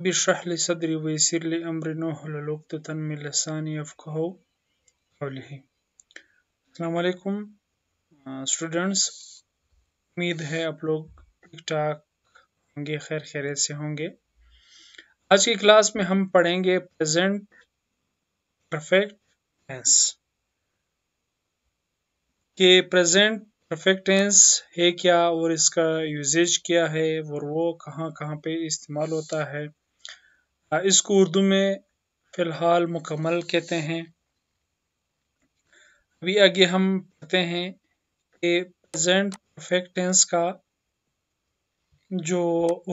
بشرح لي صدري ويسر لي أمري واحلل عقدة من لساني افقه قولي السلام عليكم students उम्मीद है आप लोग ठीक ठाक होंगे खैर खैरियत से होंगे आज की क्लास में हम पढ़ेंगे प्रेजेंट परफेक्ट टेंस के प्रेजेंट परफेक्ट टेंस है क्या और इसका यूजेज क्या है और वो कहाँ कहाँ पे इस्तेमाल होता है इसको उर्दू में फ़िलहाल मुकम्मल कहते हैं अभी आगे हम पढ़ते हैं कि प्रेजेंट परफेक्ट टेंस का जो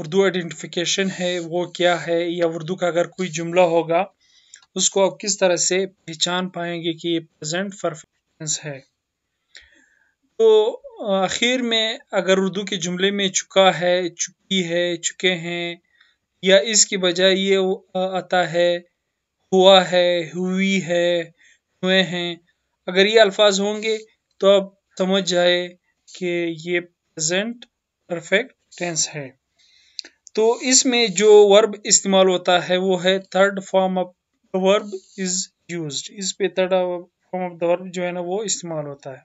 उर्दू आइडेंटिफिकेशन है वो क्या है या उर्दू का अगर कोई जुमला होगा उसको आप किस तरह से पहचान पाएंगे कि ये प्रेजेंट परफेक्ट टेंस है तो आखिर में अगर उर्दू के जुमले में चुका है चुकी है चुके हैं या इसकी बजाय ये आता है हुआ है हुई है हुए हैं अगर ये अल्फाज होंगे तो आप समझ जाए कि ये प्रेजेंट परफेक्ट टेंस है तो इसमें जो वर्ब इस्तेमाल होता है वो है third form of verb is used इस पे third form of the verb जो है ना वो इस्तेमाल होता है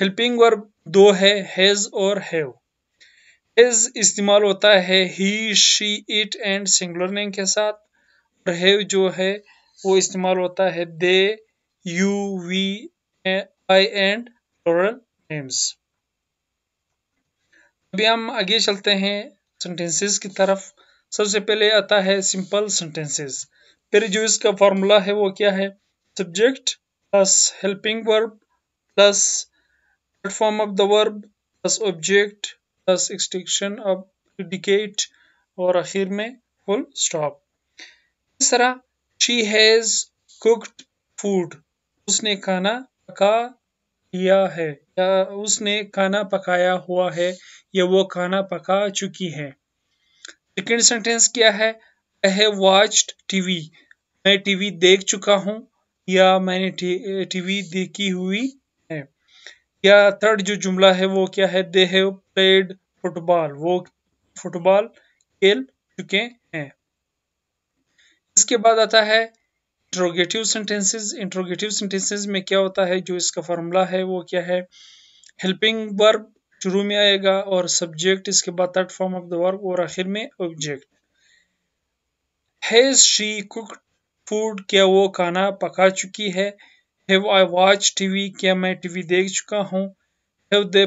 हेल्पिंग वर्ब दो है हैज और हैव हैज इस्तेमाल होता है he she it and singular name के साथ और हैव जो है वो इस्तेमाल होता है they you we I and plural names अभी हम आगे चलते हैं सेंटेंसेस की तरफ सबसे पहले आता है सिंपल सेंटेंसेस फिर जो इसका फॉर्मूला है वो क्या है subject plus helping verb plus third form of the verb plus object plus extinction of predicate और आखिर में फुल स्टॉप इस तरह शी हैज कुक्ड फूड उसने खाना पका लिया है या उसने खाना पकाया हुआ है या वो खाना पका चुकी है सेकेंड सेंटेंस क्या है आई हैव वॉच्ड टीवी मैं टीवी देख चुका हूँ या मैंने टीवी देखी हुई या थर्ड जो जुमला है वो क्या है दे हैव प्लेड फुटबॉल वो फुटबॉल खेल चुके हैं इसके बाद आता है इंट्रोगेटिव सेंटेंसेस इंट्रोगेटिव सेंटेंसेस में क्या होता है जो इसका फॉर्मूला है वो क्या है हेल्पिंग वर्ब शुरू में आएगा और सब्जेक्ट इसके बाद third form of the verb और आखिर में object has she cook food क्या वो खाना पका चुकी है हैव आई वॉच टीवी क्या मैं टीवी देख चुका हूँ हैव दे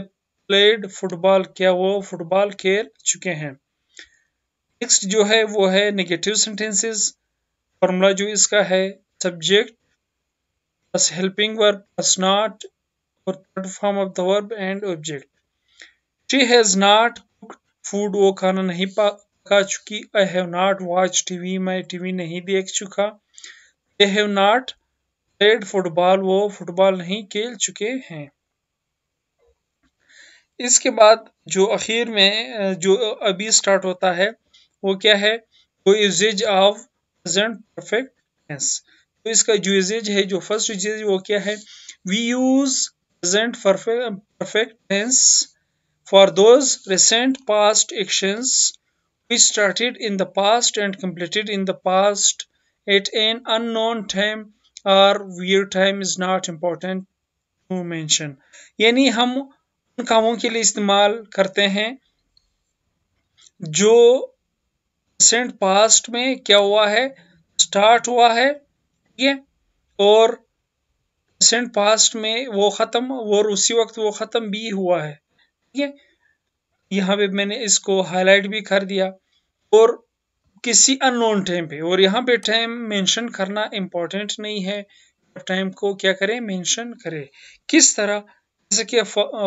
प्लेड फुटबॉल क्या वो फुटबॉल खेल चुके हैं नेक्स्ट जो है वो है नेगेटिव सेंटेंसेस फॉर्मूला जो इसका है subject plus helping verb plus not और third form of the verb and object she has not cooked food वो खाना नहीं पका चुकी I have not watch TV मैं टीवी नहीं देख चुका they have not played football वो फुटबॉल नहीं खेल चुके हैं इसके बाद जो आखिर में जो अभी स्टार्ट होता है वो क्या है वो usages of present perfect tense तो इसका जो यूजेज है जो फर्स्ट यूजेज वो क्या है we use present perfect tense for those recent past actions we started in the past and completed in the past at an unknown time और where time is not important to mention यानी हम उन कामों के लिए इस्तेमाल करते हैं जो रिसेंट पास्ट में क्या हुआ है स्टार्ट हुआ है ठीक है और रिसेंट पास्ट में वो ख़त्म और उसी वक्त वो ख़त्म भी हुआ है ठीक है यहाँ पे मैंने इसको हाईलाइट भी कर दिया और किसी अननोन टाइम पे और यहाँ पे टाइम मेंशन करना इम्पोर्टेंट नहीं है टाइम को क्या करें मेंशन करें किस तरह जैसे कि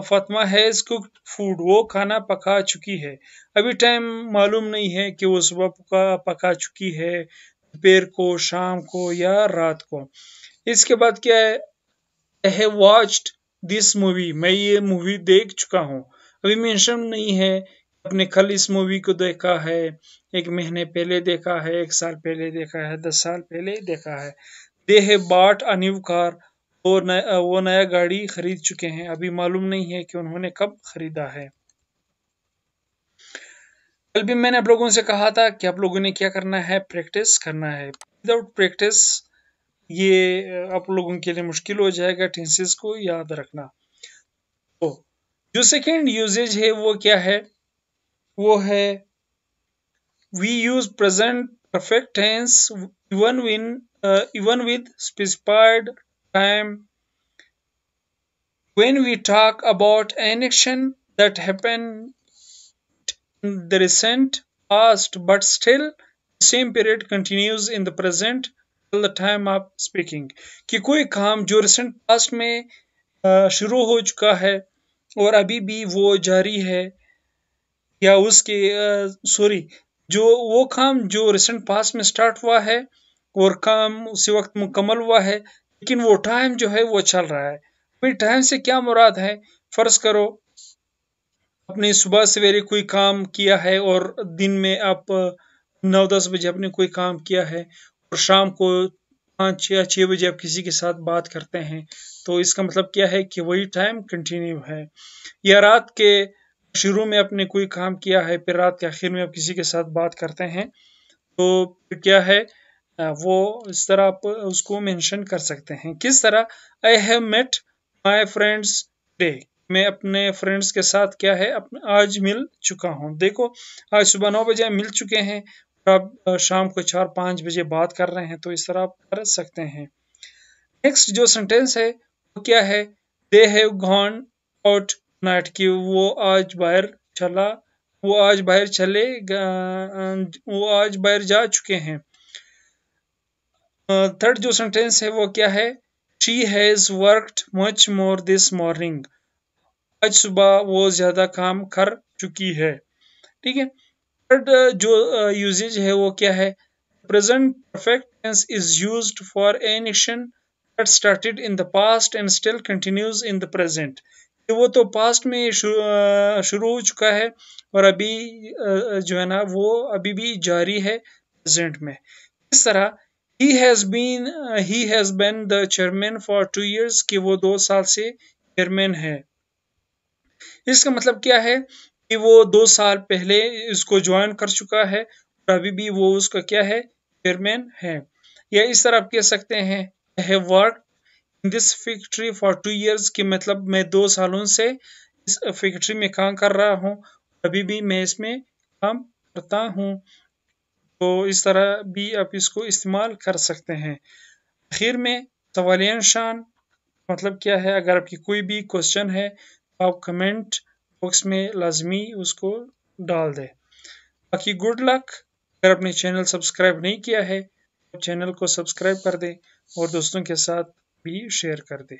फातमा हैज कुक फूड वो खाना पका चुकी है अभी टाइम मालूम नहीं है कि वो सुबह पका पका चुकी है दोपहर को शाम को या रात को इसके बाद क्या है I have watched this movie मैं ये मूवी देख चुका हूँ अभी मेंशन नहीं है आपने कल इस मूवी को देखा है एक महीने पहले देखा है एक साल पहले देखा है दस साल पहले देखा है दे है बाट अनिव कार वो नया वो नया गाड़ी खरीद चुके हैं अभी मालूम नहीं है कि उन्होंने कब खरीदा है कल भी मैंने आप लोगों से कहा था कि आप लोगों ने क्या करना है प्रैक्टिस करना है विदाउट प्रैक्टिस ये आप लोगों के लिए मुश्किल हो जाएगा टेंसेस को याद रखना तो जो सेकेंड यूजेज है वो क्या है वो है we use present perfect tense even win even with specified time when we talk about an action that happen the recent past but still same period continues in the present till the time of speaking कि कोई काम जो recent past में uh, शुरू हो चुका है और अभी भी वो जारी है या उसके सॉरी जो वो काम जो रिसेंट पास में स्टार्ट हुआ है और काम उसी वक्त मुकम्मल हुआ है लेकिन वो टाइम जो है वो चल रहा है फिर टाइम से क्या मुराद है फ़र्ज़ करो आपने सुबह सवेरे कोई काम किया है और दिन में आप नौ दस बजे अपने कोई काम किया है और शाम को पाँच या छः बजे आप किसी के साथ बात करते हैं तो इसका मतलब क्या है कि वही टाइम कंटिन्यू है या रात के शुरू में आपने कोई काम किया है फिर रात के आखिर में आप किसी के साथ बात करते हैं तो क्या है वो इस तरह आप उसको मेंशन कर सकते हैं किस तरह I have met my friends day मैं अपने फ्रेंड्स के साथ क्या है अपने आज मिल चुका हूँ देखो आज सुबह नौ बजे मिल चुके हैं आप शाम को चार पाँच बजे बात कर रहे हैं तो इस तरह आप कर सकते हैं नेक्स्ट जो सेंटेंस है वो क्या है they have gone out not की वो आज बाहर चला वो आज बाहर चले वो आज बाहर जा चुके हैं थर्ड जो सेंटेंस है वो क्या है she has worked much more this morning आज सुबह वो ज्यादा काम कर चुकी है ठीक है थर्ड जो यूजेज है वो क्या है present perfect tense is use for an action that started in the past and still continues in the present वो तो पास्ट में शुरू हो चुका है और अभी जो है ना वो अभी भी जारी है प्रेजेंट में इस तरह ही has been he has been the chairman for two years कि वो दो साल से चेयरमैन है इसका मतलब क्या है कि वो दो साल पहले इसको ज्वाइन कर चुका है और अभी भी वो उसका क्या है चेयरमैन है या इस तरह आप कह सकते हैं है work this factory for two years के मतलब मैं दो सालों से इस फैक्ट्री में काम कर रहा हूँ अभी भी मैं इसमें काम करता हूँ तो इस तरह भी आप इसको इस्तेमाल कर सकते हैं आखिर में सवाल शान मतलब क्या है अगर आपकी कोई भी क्वेश्चन है तो आप कमेंट बॉक्स में लाजमी उसको डाल दें बाकी गुड लक अगर आपने चैनल सब्सक्राइब नहीं किया है तो चैनल को सब्सक्राइब कर दें और दोस्तों के साथ भी शेयर कर दें